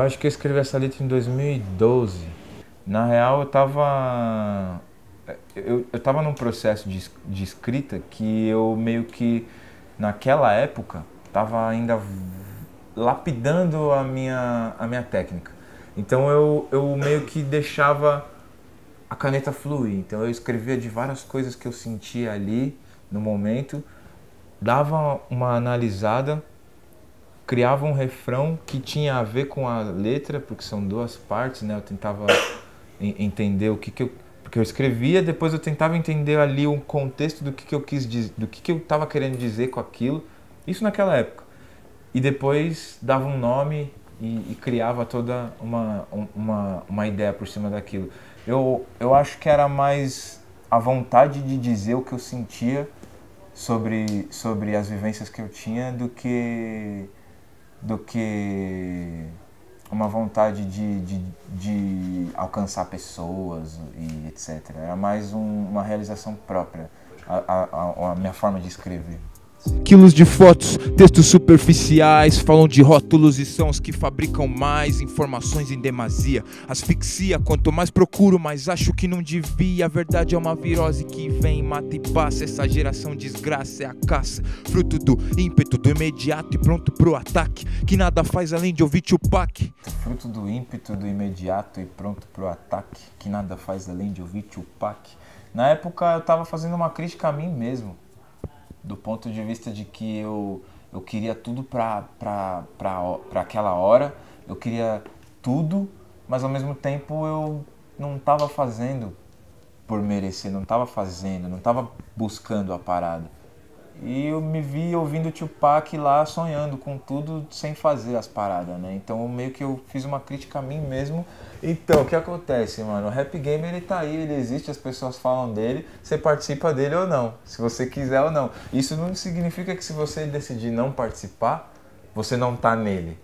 Eu acho que eu escrevi essa letra em 2012. Na real, eu tava. Eu, eu tava num processo de, de escrita que eu meio que, naquela época, tava ainda lapidando a minha, a minha técnica. Então eu, eu meio que deixava a caneta fluir. Então eu escrevia de várias coisas que eu sentia ali no momento, dava uma analisada criava um refrão que tinha a ver com a letra, porque são duas partes, né? Eu tentava entender o que, que eu porque eu escrevia, depois eu tentava entender ali um contexto do que, que eu quis dizer, do que, que eu estava querendo dizer com aquilo, isso naquela época. E depois dava um nome e, e, criava toda uma, uma, uma ideia por cima daquilo. Eu, eu acho que era mais a vontade de dizer o que eu sentia sobre, sobre as vivências que eu tinha do que do que uma vontade de, de, de alcançar pessoas e etc. Era mais um, uma realização própria a, a, a minha forma de escrever quilos de fotos, textos superficiais, falam de rótulos e são os que fabricam mais informações em demasia. Asfixia, quanto mais procuro, mais acho que não devia. A verdade é uma virose que vem, mata e passa. Essa geração desgraça é a caça, fruto do ímpeto, do imediato e pronto pro ataque, que nada faz além de ouvir Tupac. Fruto do ímpeto, do imediato e pronto pro ataque, que nada faz além de ouvir Tupac. Na época eu tava fazendo uma crítica a mim mesmo do ponto de vista de que eu, eu queria tudo para aquela hora, eu queria tudo, mas ao mesmo tempo eu não estava fazendo por merecer, não estava fazendo, não estava buscando a parada. E eu me vi ouvindo Tupac lá sonhando com tudo sem fazer as paradas, né? Então meio que eu fiz uma crítica a mim mesmo. Então, o que acontece, mano? O Rap Game ele tá aí, ele existe, as pessoas falam dele, você participa dele ou não, se você quiser ou não. Isso não significa que se você decidir não participar, você não tá nele.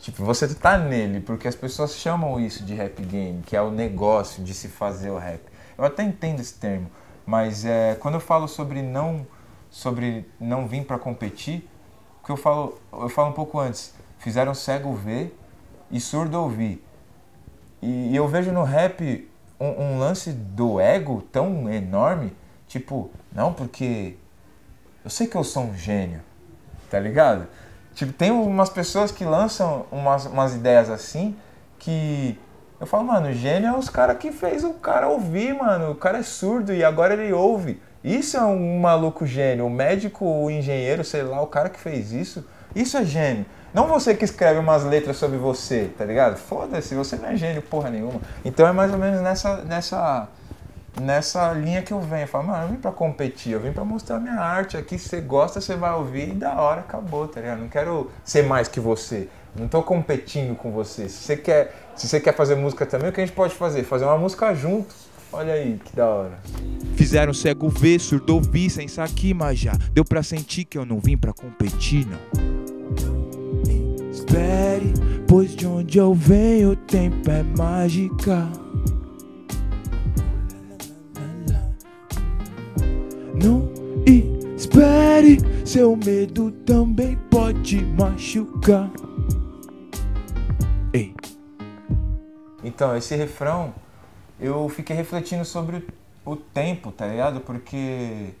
Tipo, você tá nele, porque as pessoas chamam isso de Rap Game, que é o negócio de se fazer o rap. Eu até entendo esse termo, mas é, quando eu falo sobre não sobre não vir para competir, que eu falo, eu falo um pouco antes, fizeram cego ver e surdo ouvir. E, e eu vejo no rap um, um lance do ego tão enorme, tipo, não, porque eu sei que eu sou um gênio, tá ligado? Tipo, tem umas pessoas que lançam umas, umas ideias assim que eu falo, mano, gênio é os caras que fez o cara ouvir, mano. O cara é surdo e agora ele ouve. Isso é um maluco gênio. O médico, o engenheiro, sei lá, o cara que fez isso, isso é gênio. Não você que escreve umas letras sobre você, tá ligado? Foda-se, você não é gênio porra nenhuma. Então é mais ou menos nessa, nessa, nessa linha que eu venho. Eu falo, mano, eu vim pra competir, eu vim pra mostrar minha arte aqui. Se você gosta, você vai ouvir e da hora acabou, tá ligado? Não quero ser mais que você. Não tô competindo com você. Se você quer, se você quer fazer música também, o que a gente pode fazer? Fazer uma música juntos. Olha aí, que da hora. Fizeram cego ver, surdo ouvir, sem já Deu pra sentir que eu não vim pra competir, não. Espere, pois de onde eu venho o tempo é mágica. Não espere, seu medo também pode machucar. Ei. Então, esse refrão, eu fiquei refletindo sobre o tempo, tá ligado? Porque.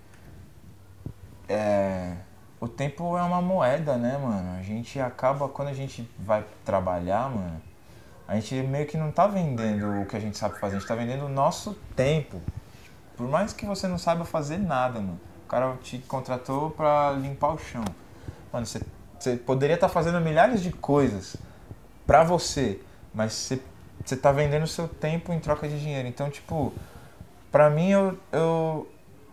É, o tempo é uma moeda, né, mano? A gente acaba, quando a gente vai trabalhar, mano, a gente meio que não tá vendendo o que a gente sabe fazer, a gente tá vendendo o nosso tempo. Por mais que você não saiba fazer nada, mano. O cara te contratou pra limpar o chão. Mano, você, você poderia estar tá fazendo milhares de coisas pra você, mas você, você tá vendendo o seu tempo em troca de dinheiro. Então, tipo, para mim eu, eu,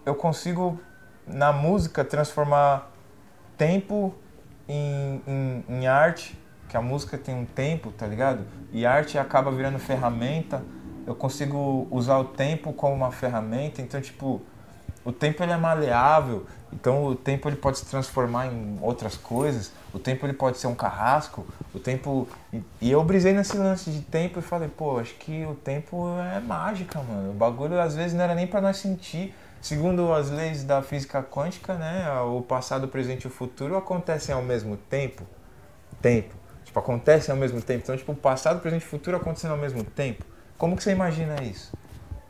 eu consigo na música transformar tempo em, em, em, arte, que a música tem um tempo, tá ligado? E arte acaba virando ferramenta. Eu consigo usar o tempo como uma ferramenta, então tipo, o tempo ele é maleável, então o tempo ele pode se transformar em outras coisas, o tempo ele pode ser um carrasco, o tempo e eu brisei nesse lance de tempo e falei, pô, acho que o tempo é mágica, mano. O bagulho às vezes não era nem para nós sentir. Segundo as leis da física quântica, né, o passado, o presente e o futuro acontecem ao mesmo tempo. Tempo. Tipo, acontecem ao mesmo tempo. Então, tipo, o passado, o presente e o futuro acontecendo ao mesmo tempo. Como que você imagina isso?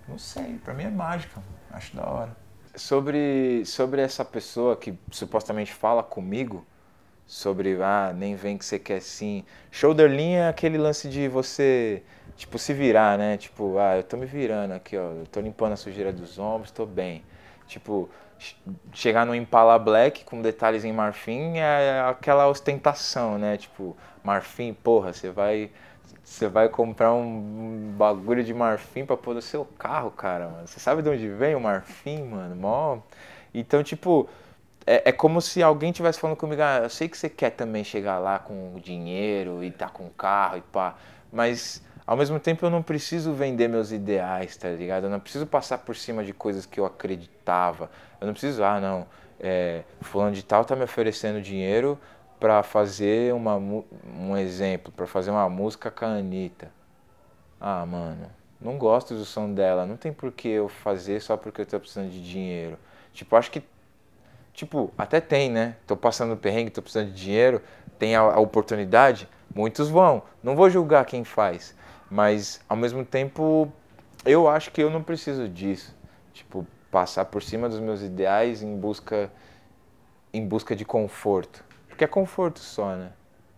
Não sei, pra mim é mágica, mano. acho da hora sobre, sobre essa pessoa que supostamente fala comigo sobre ah, nem vem que você quer sim. Shoulderlin é aquele lance de você, tipo, se virar, né? Tipo, ah, eu tô me virando aqui, ó, eu tô limpando a sujeira dos ombros, tô bem. Tipo, chegar no Impala Black com detalhes em marfim é aquela ostentação, né? Tipo, marfim, porra, você vai você vai comprar um bagulho de marfim para pôr no seu carro, cara, Você sabe de onde vem o marfim, mano? Mó... Então, tipo, é, é, como se alguém tivesse falando comigo, ah, eu sei que você quer também chegar lá com dinheiro e tá com carro e pá, mas ao mesmo tempo eu não preciso vender meus ideais, tá ligado? Eu não preciso passar por cima de coisas que eu acreditava. Eu não preciso, ah, não, é, fulano de tal tá me oferecendo dinheiro, para fazer uma, um exemplo, para fazer uma música com a Anitta. Ah, mano, não gosto do som dela, não tem por que eu fazer só porque eu tô precisando de dinheiro. Tipo, acho que. Tipo, até tem, né? Tô passando perrengue, tô precisando de dinheiro, tem a, a oportunidade, muitos vão. Não vou julgar quem faz, mas ao mesmo tempo, eu acho que eu não preciso disso. Tipo, passar por cima dos meus ideais em busca, em busca de conforto porque é conforto só, né?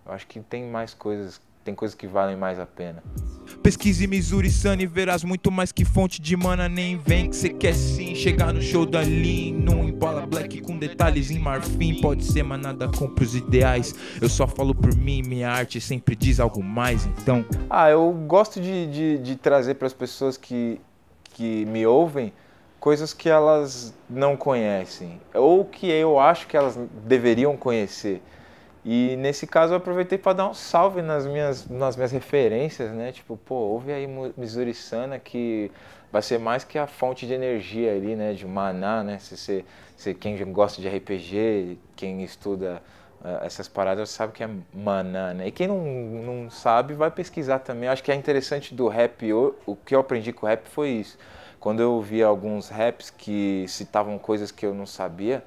Eu acho que tem mais coisas tem coisas que valem mais a pena. Pesquise Missouri Sunny, verás muito mais que fonte de mana. Nem vem que você quer sim chegar no show da Lean. Num Impala Black com detalhes em marfim. Pode ser, mas nada compra os ideais. Eu só falo por mim, minha arte sempre diz algo mais, então. Ah, eu gosto de, de, de trazer para as pessoas que, que me ouvem coisas que elas não conhecem ou que eu acho que elas deveriam conhecer. E nesse caso eu aproveitei para dar um salve nas minhas, nas minhas referências, né? Tipo, pô, houve aí Missouri Sana que vai ser mais que a fonte de energia ali, né? De maná, né? Se, se, se quem gosta de RPG, quem estuda uh, essas paradas sabe que é maná, né? E quem não, não sabe vai pesquisar também. Eu acho que é interessante do rap, o, o que eu aprendi com o rap foi isso quando eu ouvia alguns raps que citavam coisas que eu não sabia,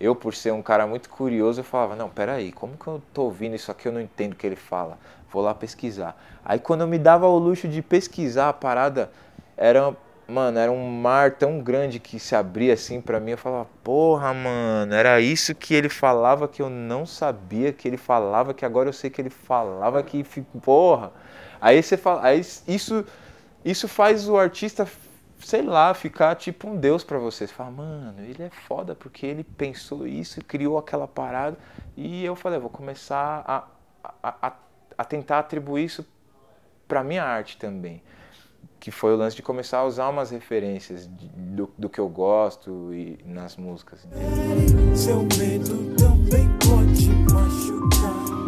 eu, por ser um cara muito curioso, eu falava, não, peraí, como que eu tô ouvindo isso aqui, eu não entendo o que ele fala, vou lá pesquisar. Aí quando eu me dava o luxo de pesquisar a parada, era, mano, era um mar tão grande que se abria assim para mim, eu falava, porra, mano, era isso que ele falava que eu não sabia que ele falava, que agora eu sei que ele falava que, porra. Aí você fala, aí isso, isso faz o artista sei lá, ficar tipo um deus para você. Você fala, mano, ele é foda porque ele pensou isso, criou aquela parada. E eu falei, vou começar a, a, a, a tentar atribuir isso para minha arte também. Que foi o lance de começar a usar umas referências de, do, do, que eu gosto e nas músicas. Seu medo também pode machucar.